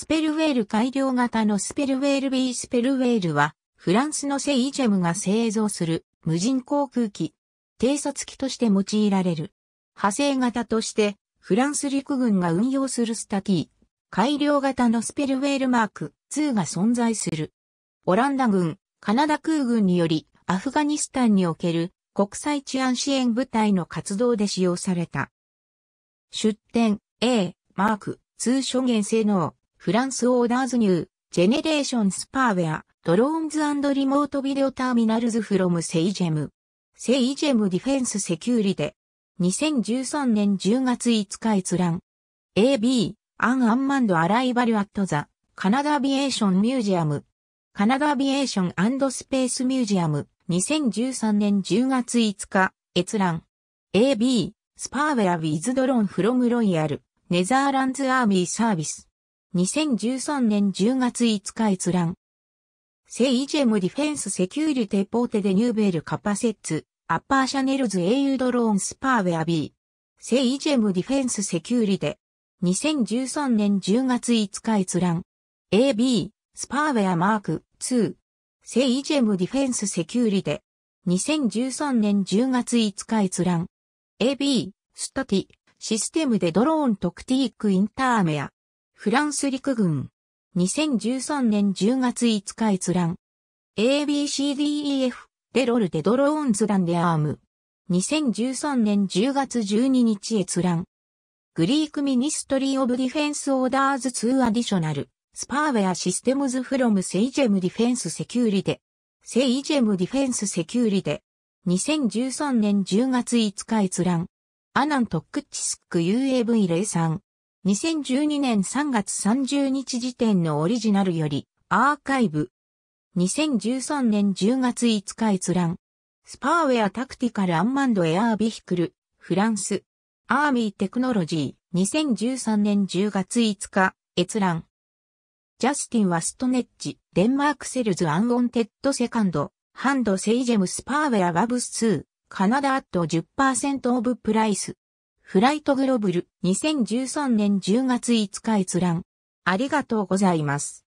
スペルウェール改良型のスペルウェール B スペルウェールは、フランスのセイジェムが製造する無人航空機、偵察機として用いられる。派生型として、フランス陸軍が運用するスタティ、改良型のスペルウェールマーク2が存在する。オランダ軍、カナダ空軍により、アフガニスタンにおける国際治安支援部隊の活動で使用された。出展 A、マーク、通所言性能。フランスオーダーズニュー、ジェネレーションスパーウェア、ドローンズリモートビデオターミナルズフロムセイジェム。セイジェムディフェンスセキュリテ。2013年10月5日閲覧。AB、アンアンマンドアライバルアットザ、カナダビエーションミュージアム。カナダビエーションスペースミュージアム。2013年10月5日、閲覧。AB、スパーウェアウィズドローンフロムロイヤル、ネザーランズアーミーサービス。2013年10月5日閲覧。セイジェムディフェンスセキュリテポーテデニューベルカパセッツ、アッパーシャネルズ英雄ドローンスパーウェアビー。セイジェムディフェンスセキュリテ。2013年10月5日閲覧。AB、スパーウェアマーク2。セイジェムディフェンスセキュリテ。2013年10月5日閲覧。AB、スタティ、システムでドローン特ティークインターメア。フランス陸軍。2013年10月5日閲覧。ABCDEF、レロルデドローンズランデアーム。2013年10月12日閲覧。グリークミニストリー・オブ・ディフェンス・オーダーズ・2アディショナル。スパーウェア・システムズ・フロム・セイジェム・ディフェンス・セキュリテ。セイジェム・ディフェンス・セキュリテ。2013年10月5日閲覧。アナント・ックチスク UAV03。2012年3月30日時点のオリジナルより、アーカイブ。2013年10月5日閲覧。スパーウェアタクティカルアンマンドエアービヒクル、フランス。アーミーテクノロジー、2013年10月5日、閲覧。ジャスティン・ワストネッジ、デンマークセルズ・アンオンテッド・セカンド、ハンド・セイジェム・スパーウェア・ワブス2、カナダアット10%オブプライス。フライトグロブル2013年10月5日閲覧。ありがとうございます。